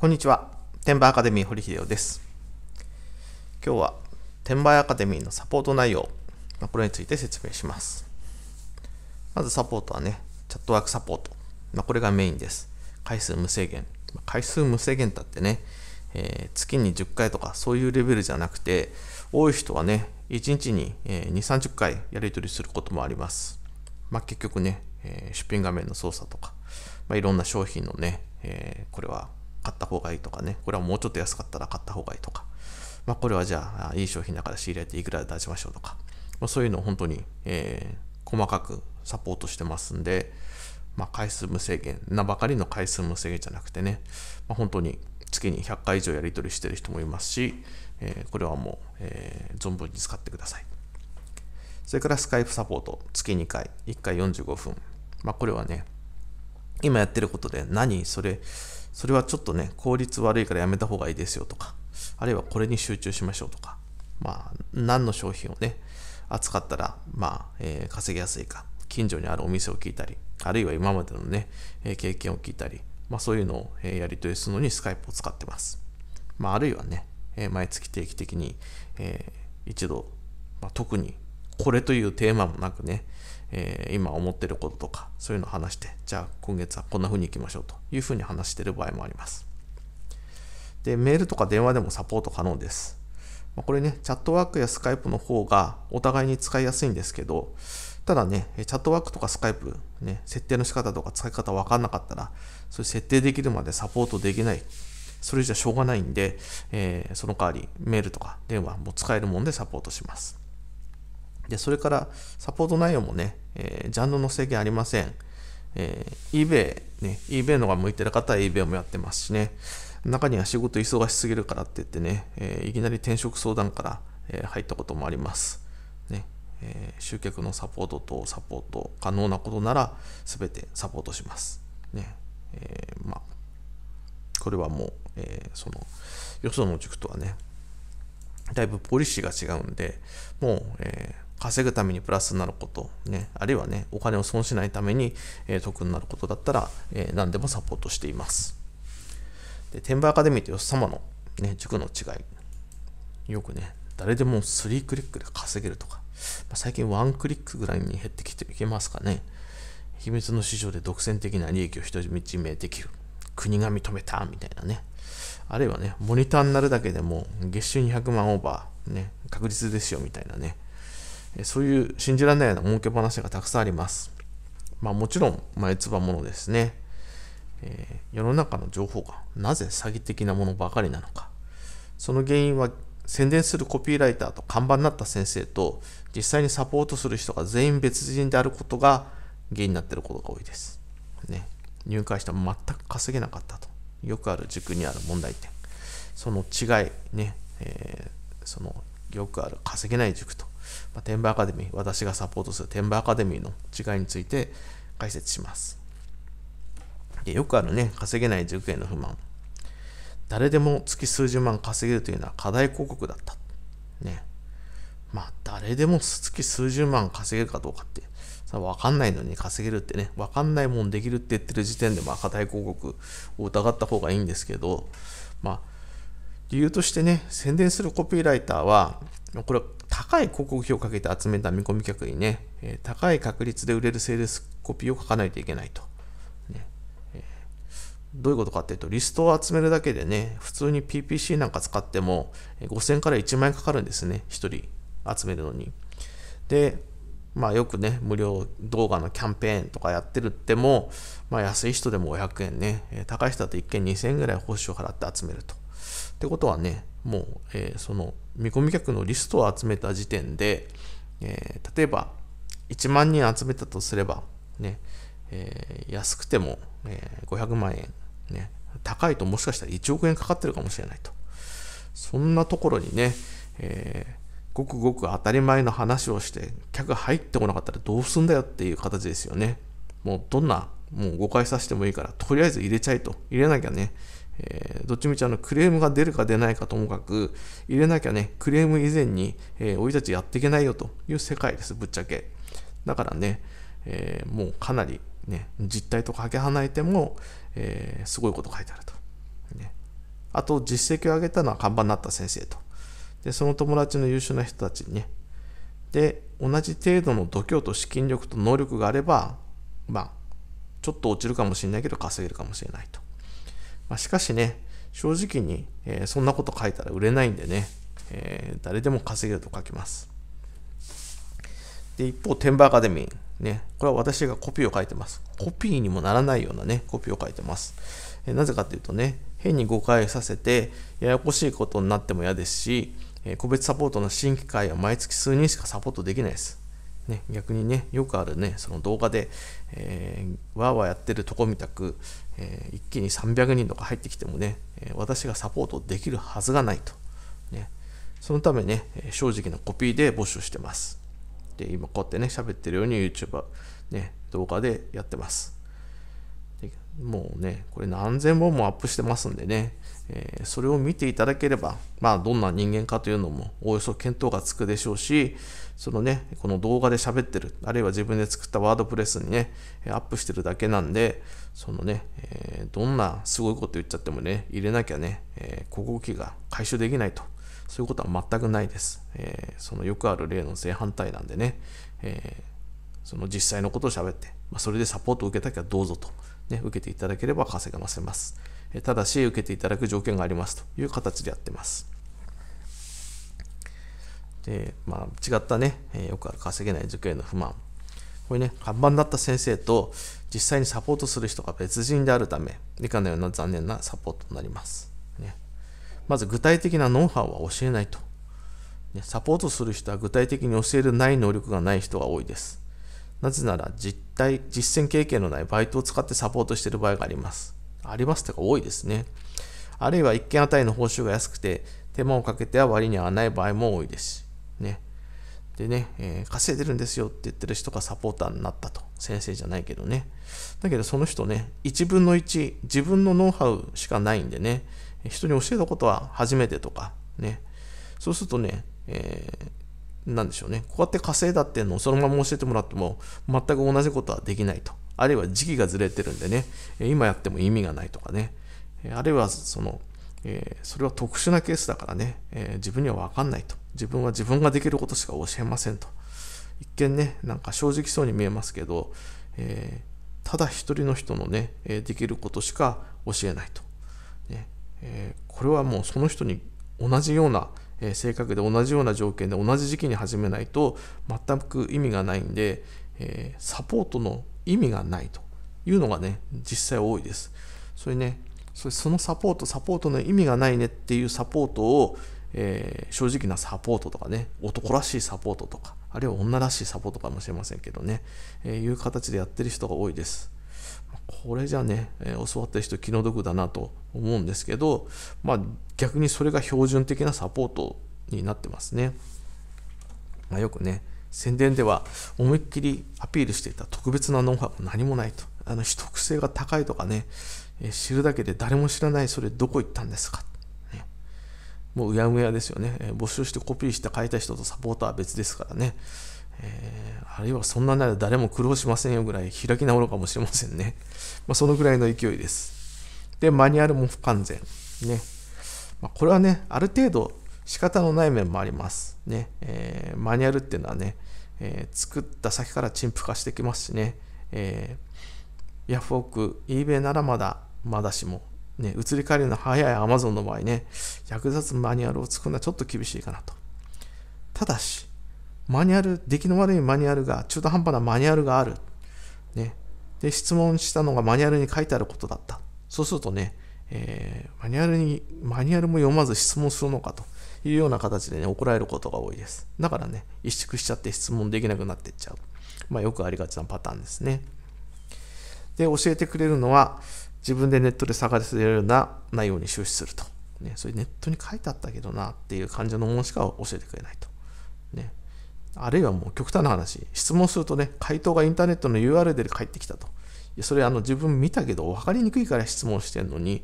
こんにちは。転売アカデミー堀秀夫です。今日は転売アカデミーのサポート内容、これについて説明します。まずサポートはね、チャットワークサポート。まあ、これがメインです。回数無制限。回数無制限だってね、えー、月に10回とかそういうレベルじゃなくて、多い人はね、1日に、え2、30回やり取りすることもあります。まあ、結局ね、えー、出品画面の操作とか、まあ、いろんな商品のね、えー、これは買った方がいいとかね、これはもうちょっと安かったら買った方がいいとか、まあ、これはじゃあ、いい商品だから仕入れていくらで出しましょうとか、まあ、そういうのを本当に、えー、細かくサポートしてますんで、まあ、回数無制限なばかりの回数無制限じゃなくてね、まあ、本当に月に100回以上やり取りしてる人もいますし、えー、これはもう、えー、存分に使ってください。それからスカイプサポート、月2回、1回45分。まあ、これはね、今やってることで何それそれはちょっとね、効率悪いからやめた方がいいですよとか、あるいはこれに集中しましょうとか、まあ、何の商品をね、扱ったら、まあ、えー、稼ぎやすいか、近所にあるお店を聞いたり、あるいは今までのね、えー、経験を聞いたり、まあ、そういうのを、えー、やり取りするのにスカイプを使ってます。まあ、あるいはね、え毎月定期的に、え一度、まあ、特にこれというテーマもなくね、えー、今思ってることとかそういうのを話してじゃあ今月はこんな風にいきましょうという風に話してる場合もありますでメールとか電話でもサポート可能ですこれね、チャットワークやスカイプの方がお互いに使いやすいんですけど、ただね、チャットワークとかスカイプ、ね、設定の仕方とか使い方分かんなかったら、それ設定できるまでサポートできない。それじゃしょうがないんで、えー、その代わりメールとか電話も使えるもんでサポートします。で、それからサポート内容もね、えー、ジャンルの制限ありません。えー、eBay、ね、eBay のが向いてる方は eBay もやってますしね、中には仕事忙しすぎるからって言ってね、えー、いきなり転職相談から、えー、入ったこともあります。ねえ集客のサポートとサポート、可能なことなら全てサポートします。ねえまあ、これはもう、えその、よその塾とはね、だいぶポリシーが違うんで、もう、えー稼ぐためにプラスになること、ね、あるいはね、お金を損しないために、えー、得になることだったら、えー、何でもサポートしています。で、転売アカデミーとよさ様の、ね、塾の違い。よくね、誰でも3クリックで稼げるとか、まあ、最近1クリックぐらいに減ってきていけますかね。秘密の市場で独占的な利益を独り占めできる。国が認めたみたいなね。あるいはね、モニターになるだけでも月収200万オーバー、ね、確実ですよみたいなね。そういう信じられないような儲け話がたくさんあります。まあもちろん、前つばものですね。えー、世の中の情報がなぜ詐欺的なものばかりなのか。その原因は宣伝するコピーライターと看板になった先生と実際にサポートする人が全員別人であることが原因になっていることが多いです。ね、入会しても全く稼げなかったと。よくある塾にある問題点。その違い、ね、えー、そのよくある稼げない塾とまあ、テンバアカデミー、私がサポートするテンバアカデミーの違いについて解説します。でよくあるね、稼げない塾への不満。誰でも月数十万稼げるというのは課題広告だった。ね。まあ、誰でも月数十万稼げるかどうかって、さ、わかんないのに稼げるってね、わかんないもんできるって言ってる時点で、まあ、課題広告を疑った方がいいんですけど、まあ、理由としてね、宣伝するコピーライターは、これは高い広告費をかけて集めた見込み客にね、え高い確率で売れるセールスコピーを書かないといけないと。えどういうことかっていうと、リストを集めるだけでね、普通に PPC なんか使っても5000から1万円かかるんですね、1人集めるのに。で、まあよくね、無料動画のキャンペーンとかやってるっても、まあ安い人でも500円ね、高い人だと1件2000円ぐらい報酬を払って集めると。ってことはね、もう、えー、その見込み客のリストを集めた時点で、えー、例えば1万人集めたとすれば、ね、えー、安くても、えー、500万円、ね、高いともしかしたら1億円かかってるかもしれないと。そんなところにね、えー、ごくごく当たり前の話をして、客入ってこなかったらどうすんだよっていう形ですよね。もうどんな、もう誤解させてもいいから、とりあえず入れちゃいと。入れなきゃね、えー、どっちみちあのクレームが出るか出ないかともかく、入れなきゃね、クレーム以前に、えー、いたちやっていけないよという世界です、ぶっちゃけ。だからね、えー、もうかなり、ね、実態とかけ離れても、えすごいこと書いてあると。ね、あと、実績を上げたのは看板になった先生と。で、その友達の優秀な人たちにね。で、同じ程度の度胸と資金力と能力があれば、まあ、ちょっと落ちるかもしれないけど稼げるかもしれないと。まあ、しかしね、正直に、えー、そんなこと書いたら売れないんでね、えー、誰でも稼げると書きます。で、一方、テンバーアカデミー。ね、これは私がコピーを書いてます。コピーにもならないようなね、コピーを書いてます。えなぜかというとね、変に誤解させて、ややこしいことになっても嫌ですし、え個別サポートの新規会は毎月数人しかサポートできないです。ね、逆にね、よくあるね、その動画で、えー、わーわーやってるとこみたく、えー、一気に300人とか入ってきてもね、え私がサポートできるはずがないと。ね、そのためね、正直なコピーで募集してます。で、今こうやってね、喋ってるように YouTuber、ね、動画でやってます。もうね、これ何千本もアップしてますんでね、えー、それを見ていただければ、まあ、どんな人間かというのも、おおよそ見当がつくでしょうし、そのね、この動画で喋ってる、あるいは自分で作ったワードプレスにね、アップしてるだけなんで、そのね、えー、どんなすごいこと言っちゃってもね、入れなきゃね、えー、広告費が回収できないと。そういうことは全くないです。えー、そのよくある例の正反対なんでね、えー、その実際のことを喋って、まあ、それでサポートを受けたきゃどうぞとね、受けていただければ稼がせます。ただし、受けていただく条件がありますという形でやってます。で、まあ、違ったね、よくある稼げない受験の不満。これね、看板だった先生と実際にサポートする人が別人であるため、理科のような残念なサポートになります。ね、まず、具体的なノウハウは教えないと。ね、サポートする人は具体的に教えるない能力がない人が多いです。なぜなら実体、実践経験のないバイトを使ってサポートしている場合があります。ありますとか多いですね。あるいは1件あたりの報酬が安くて、手間をかけては割に合わない場合も多いですね。でね、えー、稼いでるんですよって言ってる人がサポーターになったと。先生じゃないけどね。だけどその人ね、1分の1、自分のノウハウしかないんでね、人に教えたことは初めてとか、ね。そうするとね、えー、なんでしょうね。こうやって稼いだっていうのをそのまま教えてもらっても、全く同じことはできないと。あるいは時期がずれてるんでね、今やっても意味がないとかね。あるいはその、えそれは特殊なケースだからね、え自分には分かんないと。自分は自分ができることしか教えませんと。一見ね、なんか正直そうに見えますけど、えただ一人の人のね、えできることしか教えないと。ねえこれはもうその人に同じようなえ正確で同じような条件で同じ時期に始めないと全く意味がないんで、えサポートの意味がないというのがね実際多いですそれねそのサポートサポートの意味がないねっていうサポートを、えー、正直なサポートとかね男らしいサポートとかあるいは女らしいサポートかもしれませんけどね、えー、いう形でやってる人が多いですこれじゃね、え教わった人気の毒だなと思うんですけど、まあ、逆にそれが標準的なサポートになってますね。まあ、よくね宣伝では思いっきりアピールしていた特別なノウハウも何もないとあの秘匿性が高いとかね、え知るだけで誰も知らないそれどこ行ったんですか、ね、もううやむやですよね、え募集してコピーして書いた人とサポーターは別ですからねえー、あるいはそんななら誰も苦労しませんよぐらい開き直るかもしれませんね。まあ、そのぐらいの勢いです。で、マニュアルも不完全。ね。まあ、これはね、ある程度仕方のない面もあります。ね。えー、マニュアルっていうのはね、えー、作った先から陳腐化してきますしね。えー、ヤフオク、eBay ならまだ、まだしも、ね、移り変わりの早い Amazon の場合ね、役立つマニュアルを作るのはちょっと厳しいかなと。ただし、マニュアル、出来の悪いマニュアルが、中途半端なマニュアルがある。ね。で、質問したのがマニュアルに書いてあることだった。そうするとね、えー、マニュアルに、マニュアルも読まず質問するのかというような形でね、怒られることが多いです。だからね、萎縮しちゃって質問できなくなってっちゃう。まあ、よくありがちなパターンですね。で、教えてくれるのは、自分でネットで探せるような内容に終始すると。ね、それネットに書いてあったけどなっていう感じのものしか教えてくれないと。ね、あるいはもう極端な話、質問するとね、回答がインターネットの URL で返ってきたと。いやそれあの自分見たけど分かりにくいから質問してるのに、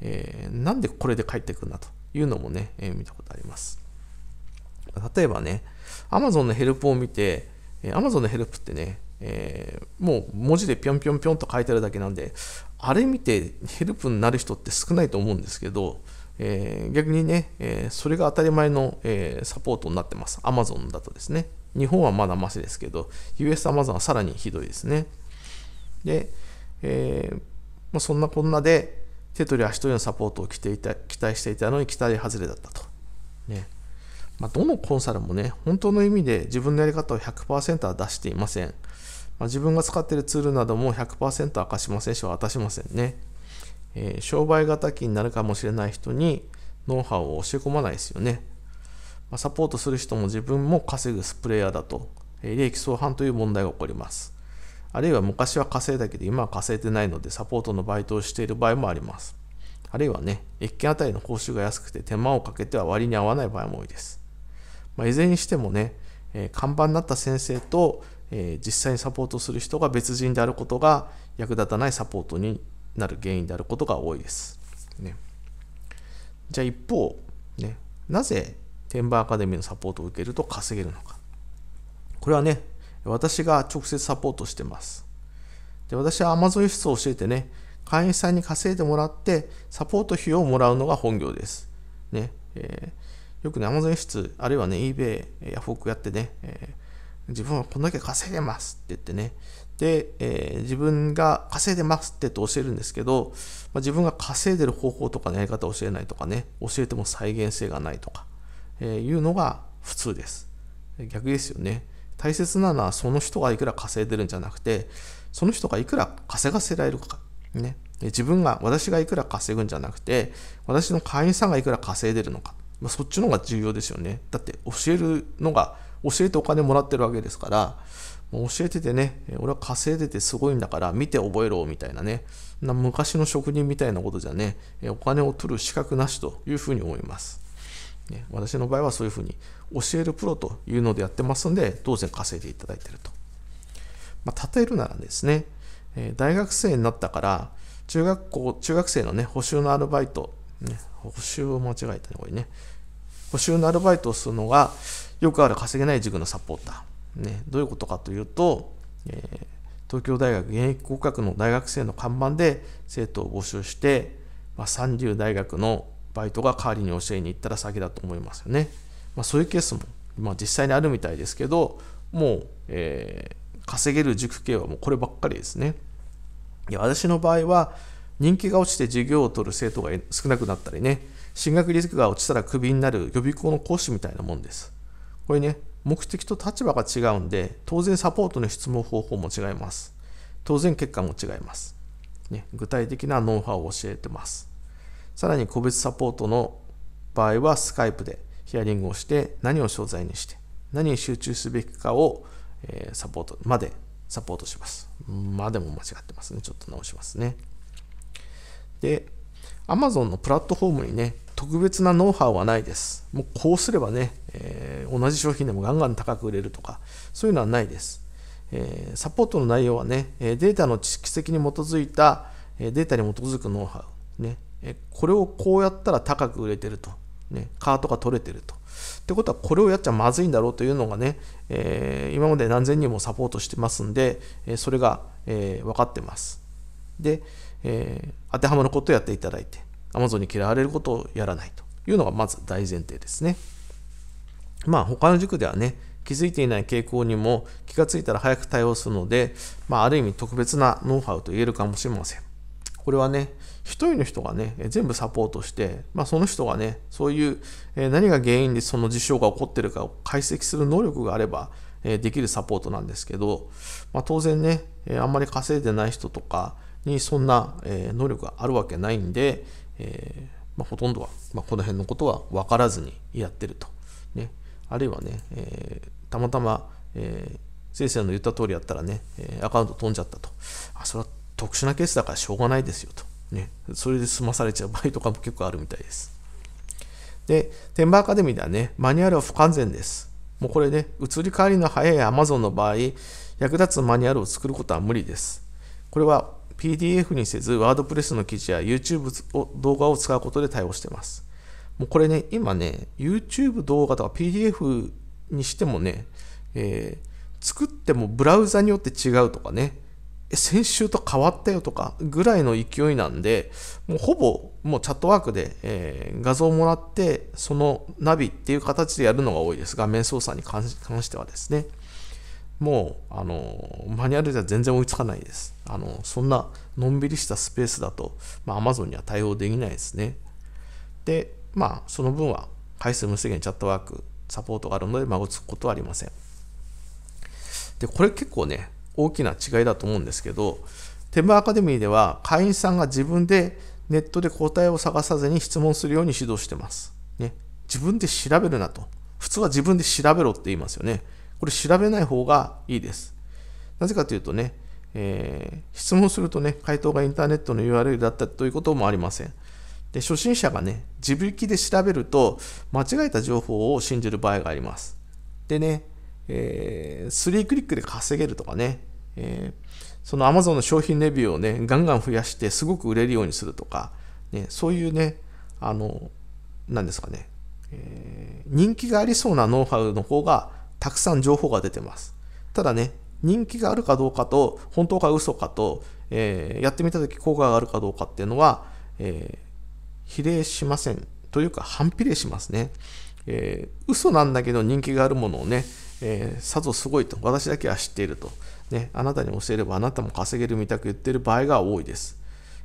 えー、なんでこれで返ってくるんだというのもね、えー、見たことあります。例えばね、Amazon のヘルプを見て、え Amazon のヘルプってね、えー、もう文字でぴょんぴょんぴょんと書いてあるだけなんで、あれ見てヘルプになる人って少ないと思うんですけど、えー、逆にね、えー、それが当たり前の、えー、サポートになってます。Amazon だとですね。日本はまだましですけど、US Amazon はさらにひどいですね。で、えまあ、そんなこんなで、手取り足取りのサポートを期待期待していたのに期待外れだったと。ねまあ、どのコンサルもね、本当の意味で自分のやり方を100%は出していません。まあ、自分が使っているツールなども100%は明かしませんし、渡しませんね。えー、商売型機になるかもしれない人にノウハウを教え込まないですよね。まあ、サポートする人も自分も稼ぐスプレーヤーだと、えー、利益相反という問題が起こります。あるいは昔は稼いだけど今は稼いでないのでサポートのバイトをしている場合もあります。あるいはね、1件あたりの報酬が安くて手間をかけては割に合わない場合も多いです。まあ、いずれにしてもね、えー、看板になった先生と、えー、実際にサポートする人が別人であることが役立たないサポートになる原因であることが多いです。ね、じゃあ一方、ね、なぜテンバーアカデミーのサポートを受けると稼げるのか。これはね、私が直接サポートしてます。で私は Amazon 輸出を教えてね、会員さんに稼いでもらって、サポート費用をもらうのが本業です。ねえー、よくね、Amazon 輸出、あるいはね、eBay、ヤフオクやってね、えー、自分はこんだけ稼げますって言ってね、で、えー、自分が稼いでますってと教えるんですけど、まあ、自分が稼いでる方法とかのやり方を教えないとかね、教えても再現性がないとか、えー、いうのが普通です。逆ですよね。大切なのはその人がいくら稼いでるんじゃなくて、その人がいくら稼がせられるか。ね、自分が、私がいくら稼ぐんじゃなくて、私の会員さんがいくら稼いでるのか。まあ、そっちの方が重要ですよね。だって教えるのが、教えてお金もらってるわけですから、教えててね、俺は稼いでてすごいんだから見て覚えろみたいなね、な昔の職人みたいなことじゃね、お金を取る資格なしというふうに思います。ね、私の場合はそういうふうに教えるプロというのでやってますんで、当然稼いでいただいてると。まあ、例えるならですね、え大学生になったから、中学校、中学生のね、補習のアルバイト、ね、補習を間違えたね、これね。補習のアルバイトをするのが、よくある稼げない塾のサポーター。ね、どういうことかというと、えー、東京大学現役合格の大学生の看板で生徒を募集して、まあ、三流大学のバイトが代わりに教えに行ったら詐欺だと思いますよね。まあ、そういうケースも、まあ、実際にあるみたいですけど、もう、えー、稼げる塾系はもうこればっかりですね。いや私の場合は、人気が落ちて授業を取る生徒が少なくなったりね、進学リスクが落ちたらクビになる予備校の講師みたいなもんです。これね、目的と立場が違うんで、当然サポートの質問方法も違います。当然結果も違います。ね、具体的なノウハウを教えてます。さらに個別サポートの場合は Skype でヒアリングをして何を商材にして何に集中すべきかを、えサポートまでサポートします。までも間違ってますね。ちょっと直しますね。で、Amazon のプラットフォームにね、特別なノウハウはないです。もうこうすればね、えー同じ商品でもガンガン高く売れるとか、そういうのはないです。えサポートの内容はね、データの蓄積に基づいた、データに基づくノウハウ、ね、これをこうやったら高く売れてると、ね、カートが取れてると。ってことは、これをやっちゃまずいんだろうというのがね、え今まで何千人もサポートしてますんで、それが、え分かってます。で、え当てはまることをやっていただいて、Amazon に嫌われることをやらないというのがまず大前提ですね。まあ、他の塾ではね、気づいていない傾向にも気がついたら早く対応するので、まあ、ある意味特別なノウハウと言えるかもしれません。これはね、一人の人がね、全部サポートして、まあ、その人がね、そういう何が原因でその事象が起こってるかを解析する能力があれば、できるサポートなんですけど、まあ、当然ね、あんまり稼いでない人とかにそんな能力があるわけないんで、えー、まあ、ほとんどは、まあ、この辺のことは分からずにやってると。ね、あるいはね、えー、たまたま、えー、先生の言った通りやったらね、えアカウント飛んじゃったと。あ、それは特殊なケースだからしょうがないですよと。ね、それで済まされちゃう場合とかも結構あるみたいです。で、テンバーアカデミーではね、マニュアルは不完全です。もうこれね、移り変わりの早い Amazon の場合、役立つマニュアルを作ることは無理です。これは PDF にせず、WordPress の記事や YouTube を動画を使うことで対応しています。もうこれね、今ね、YouTube 動画とか PDF にしてもね、えー、作ってもブラウザによって違うとかね、先週と変わったよとかぐらいの勢いなんで、もうほぼもうチャットワークで、えー、画像をもらって、そのナビっていう形でやるのが多いです。画面操作に関してはですね。もう、あの、マニュアルでは全然追いつかないです。あの、そんなのんびりしたスペースだと、まあ、Amazon には対応できないですね。で、まあ、その分は回数無制限チャットワーク、サポートがあるので、まあ、打つことはありません。で、これ結構ね、大きな違いだと思うんですけど、テンバーアカデミーでは会員さんが自分でネットで答えを探さずに質問するように指導してます。ね、自分で調べるなと。普通は自分で調べろって言いますよね。これ調べない方がいいです。なぜかというとね、えー、質問するとね、回答がインターネットの URL だったということもありません。で初心者がね、自力で調べると、間違えた情報を信じる場合があります。でね、えー、3クリックで稼げるとかね、えー、その Amazon の商品レビューをね、ガンガン増やして、すごく売れるようにするとか、ね、そういうね、あの、なんですかね、えー、人気がありそうなノウハウの方が、たくさん情報が出てます。ただね、人気があるかどうかと、本当か嘘かと、えー、やってみたとき効果があるかどうかっていうのは、えー、比例しません。というか、反比例しますね。えー、嘘なんだけど人気があるものをね、えー、さぞすごいと、私だけは知っていると。ね、あなたに教えればあなたも稼げるみたく言ってる場合が多いです。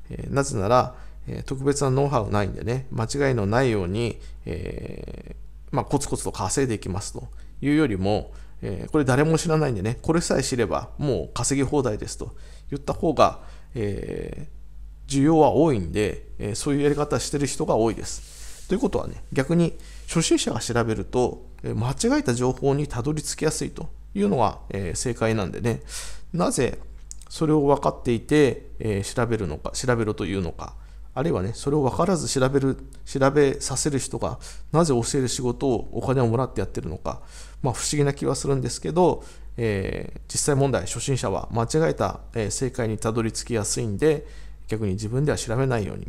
えー、なぜなら、え特別なノウハウないんでね、間違いのないように、えまあ、コツコツと稼いでいきますというよりも、えこれ誰も知らないんでね、これさえ知ればもう稼ぎ放題ですと言った方が、え需要は多いんで、えそういうやり方してる人が多いです。ということはね、逆に初心者が調べると、間違えた情報にたどり着きやすいというのが、え正解なんでね、なぜそれを分かっていて、え調べるのか、調べろというのか、あるいはね、それを分からず調べる、調べさせる人が、なぜ教える仕事をお金をもらってやってるのか、まあ不思議な気はするんですけど、えー、実際問題、初心者は間違えた、え正解にたどり着きやすいんで、逆に自分では調べないように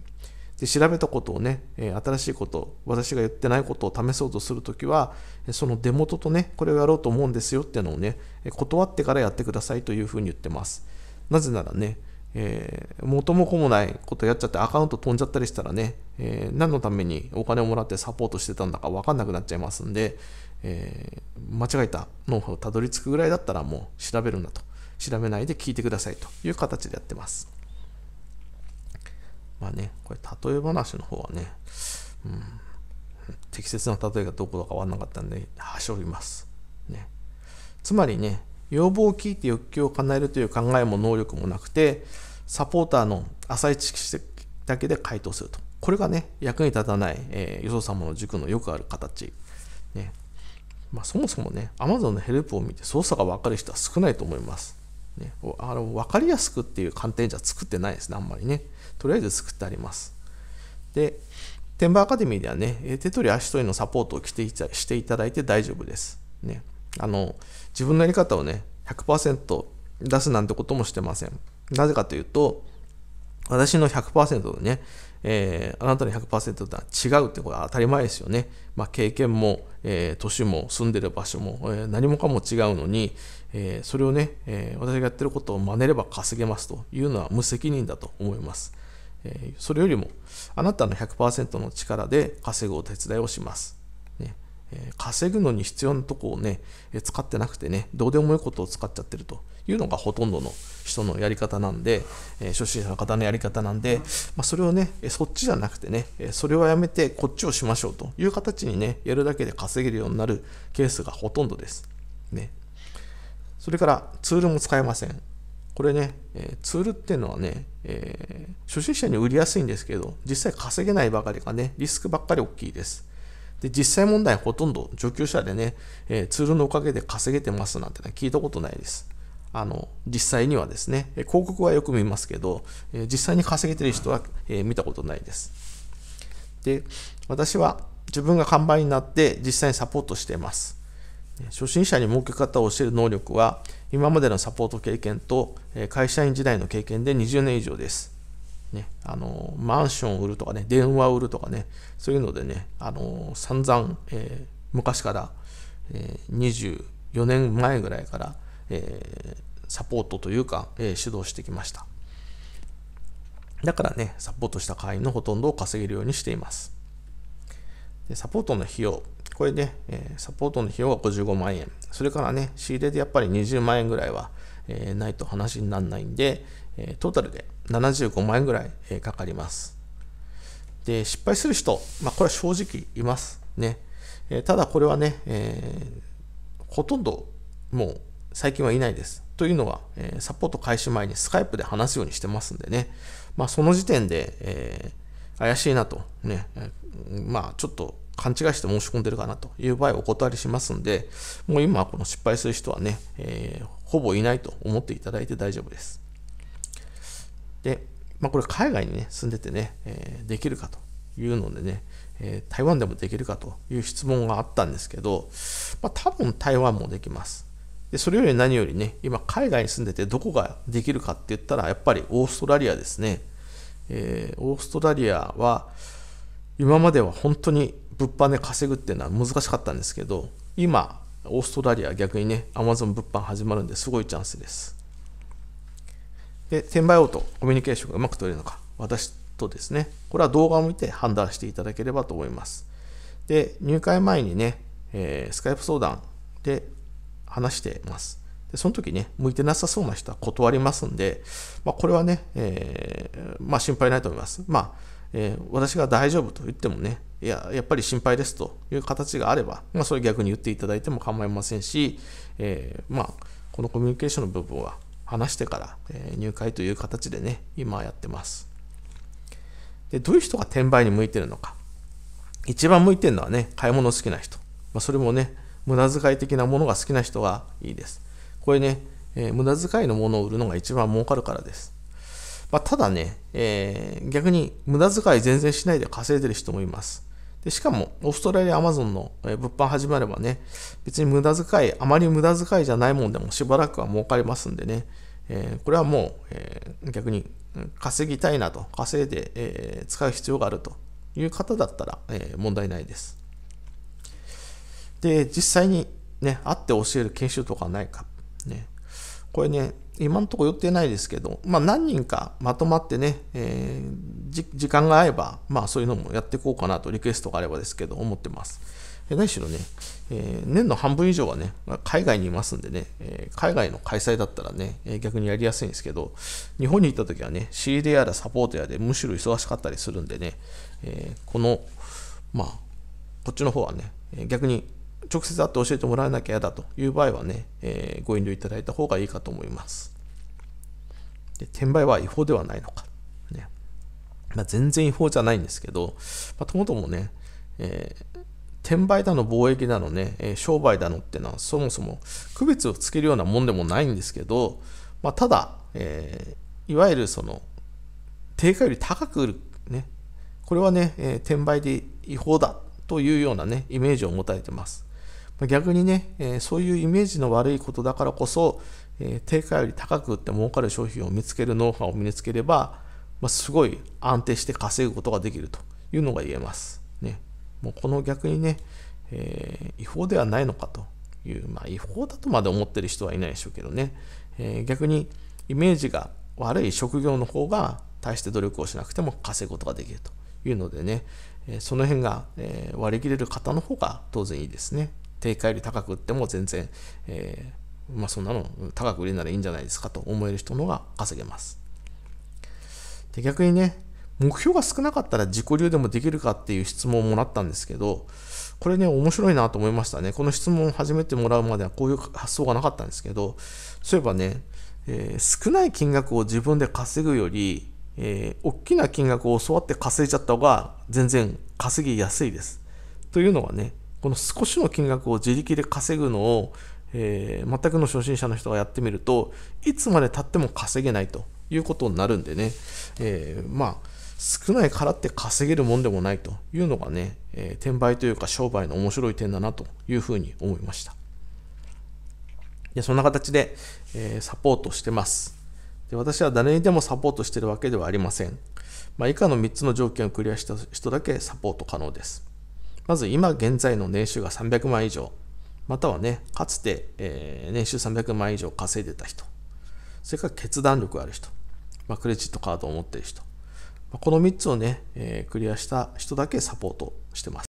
で調べたことをね、え新しいこと私が言ってないことを試そうとするときはその出元とねこれをやろうと思うんですよっていうのをね断ってからやってくださいというふうに言ってますなぜならね、えー、元も子もないことやっちゃってアカウント飛んじゃったりしたらね、えー、何のためにお金をもらってサポートしてたんだか分かんなくなっちゃいますんで、えー、間違えたノウハウたどり着くぐらいだったらもう調べるんだと調べないで聞いてくださいという形でやってますまあね、これ例え話の方はね、うん、適切な例えがどこだかわかんなかったんで、端折ります。ね、つまりね、要望を聞いて欲求を叶えるという考えも能力もなくて、サポーターの浅い知識だけで回答すると。これがね、役に立たない、えー、よそ様の塾のよくある形。ねまあ、そもそもね、Amazon のヘルプを見て操作が分かる人は少ないと思います。ね、あの分かりやすくっていう観点じゃ作ってないですね、あんまりね。とりあえず作ってあります。で、テンバーアカデミーではね、手取り足取りのサポートをしていたしていただいて大丈夫です。ね、あの自分のやり方をね、100%出すなんてこともしてません。なぜかというと、私の100%でね、えー、あなたの100%とは違うってことは当たり前ですよね。まあ、経験も、えー、年も住んでる場所も、えー、何もかも違うのに、えそれをね、え私がやってることを真似れば稼げますというのは無責任だと思います。えそれよりもあなたの100%の力で稼ぐお手伝いをします。ねえ稼ぐのに必要なとこをね、え使ってなくてね、どうでもよいことを使っちゃってるというのがほとんどの人のやり方なんで、え初心者の方のやり方なんで、まあ、それをね、えそっちじゃなくてね、えそれはやめてこっちをしましょうという形にね、やるだけで稼げるようになるケースがほとんどです。ね。それからツールも使えません。これね、えツールっていうのはね、えー、初心者に売りやすいんですけど、実際稼げないばかりがね、リスクばっかり大きいです。で実際問題ほとんど上級者でね、えー、ツールのおかげで稼げてますなんて、ね、聞いたことないです。あの実際にはですね、広告はよく見ますけど、えー、実際に稼げてる人は、えー、見たことないです。で、私は自分が看板になって実際にサポートしています。初心者に儲け方を教える能力は、今までのサポート経験と会社員時代の経験で20年以上です。ね、あの、マンション売るとかね、電話売るとかね、そういうのでね、あの、散々、えー、昔から、えー、24年前ぐらいから、えー、サポートというか、えー、指導してきました。だからね、サポートした会員のほとんどを稼げるようにしています。でサポートの費用、これね、えー、サポートの費用は55万円、それからね、仕入れでやっぱり20万円ぐらいは、えー、ないと話にならないんで、えー、トータルで75万円ぐらい、えかかります。で、失敗する人、まあ、これは正直いますね。えただこれはね、えー、ほとんどもう最近はいないです。というのは、えサポート開始前にスカイプで話すようにしてますんでね、まあ、その時点で、えー、怪しいなと、ね、まあ、ちょっと勘違いして申し込んでるかなという場合お断りしますんで、もう今この失敗する人はね、えー、ほぼいないと思っていただいて大丈夫です。で、まあ、これ海外にね、住んでてね、えー、できるかというのでね、えー、台湾でもできるかという質問があったんですけど、まあ、多分台湾もできます。でそれより何よりね、今海外に住んでてどこができるかって言ったら、やっぱりオーストラリアですね。えー、オーストラリアは、今までは本当に物販で稼ぐっていうのは難しかったんですけど、今、オーストラリア逆にね、Amazon 物販始まるんですごいチャンスです。で、転売応とコミュニケーションがうまく取れるのか、私とですね、これは動画を見て判断していただければと思います。で、入会前にね、えー、スカイプ相談で話してます。で、その時ね、向いてなさそうな人は断りますんで、まあ、これはね、えー、まあ、心配ないと思います。まあ、えー、私が大丈夫と言ってもね、いや、やっぱり心配ですという形があれば、まあ、それ逆に言っていただいても構いませんし、えー、まあ、このコミュニケーションの部分は話してから、えー、入会という形でね、今やってます。で、どういう人が転売に向いてるのか。一番向いてるのはね、買い物好きな人。まあ、それもね、無駄遣い的なものが好きな人がいいです。これね、えー、無駄遣いのものを売るのが一番儲かるからです。まあ、ただね、えー、逆に無駄遣い全然しないで稼いでる人もいます。でしかも、オーストラリアアマゾンの物販始まればね、別に無駄遣い、あまり無駄遣いじゃないもんでもしばらくは儲かりますんでね、えー、これはもう、えー、逆に稼ぎたいなと、稼いで、えー、使う必要があるという方だったら、え問題ないです。で、実際にね、会って教える研修とかないか。ね、これね、今のところ予定ないですけど、まあ、何人かまとまってね、えー、時間が合えば、まあ、そういうのもやっていこうかなとリクエストがあればですけど思ってます。何しろね、えー、年の半分以上はね、海外にいますんでね、えー、海外の開催だったらね、え逆にやりやすいんですけど、日本に行った時はね、仕入れやらサポートやでむしろ忙しかったりするんでね、えこの、まあ、こっちの方はね、逆に直接会って教えてもらわなきゃ嫌だという場合はね、えー、ご遠慮いただいた方がいいかと思います。で転売は違法ではないのか。ねまあ、全然違法じゃないんですけど、まあ、ともともね、えー、転売だの貿易だのね、えー、商売だのってのはそもそも区別をつけるようなもんでもないんですけど、まあ、ただ、えー、いわゆるその定価より高く売る、ね、これはね、え転売で違法だというようなね、イメージを持たれてます。逆にね、えそういうイメージの悪いことだからこそ、え定価より高く売って儲かる商品を見つけるノウハウを身につければ、まあ、すごい安定して稼ぐことができるというのが言えます。ね、もうこの逆にね、えー、違法ではないのかという、まあ、違法だとまで思ってる人はいないでしょうけどね、えー、逆にイメージが悪い職業の方が大して努力をしなくても稼ぐことができるというのでね、えその辺が、え割り切れる方の方が当然いいですね。定価より高く売っても全然、えー、まあ、そんなの高く売れならいいんじゃないですかと思える人の方が稼げます。で逆にね、目標が少なかったら自己流でもできるかっていう質問をもらったんですけど、これね、面白いなと思いましたね。この質問を始めてもらうまではこういう発想がなかったんですけど、そういえばね、えー、少ない金額を自分で稼ぐより、えー、大きな金額を教わって稼いじゃった方が全然稼ぎやすいです。というのはね、この少しの金額を自力で稼ぐのを、えー、全くの初心者の人がやってみるといつまでたっても稼げないということになるんでね、えー、まあ少ないからって稼げるもんでもないというのがね、えー、転売というか商売の面白い点だなというふうに思いましたやそんな形で、えー、サポートしてますで私は誰にでもサポートしてるわけではありません、まあ、以下の3つの条件をクリアした人だけサポート可能ですまず今現在の年収が300万以上、またはね、かつて、えー、年収300万以上稼いでた人、それから決断力ある人、まあ、クレジットカードを持っている人、この3つをね、えー、クリアした人だけサポートしてます。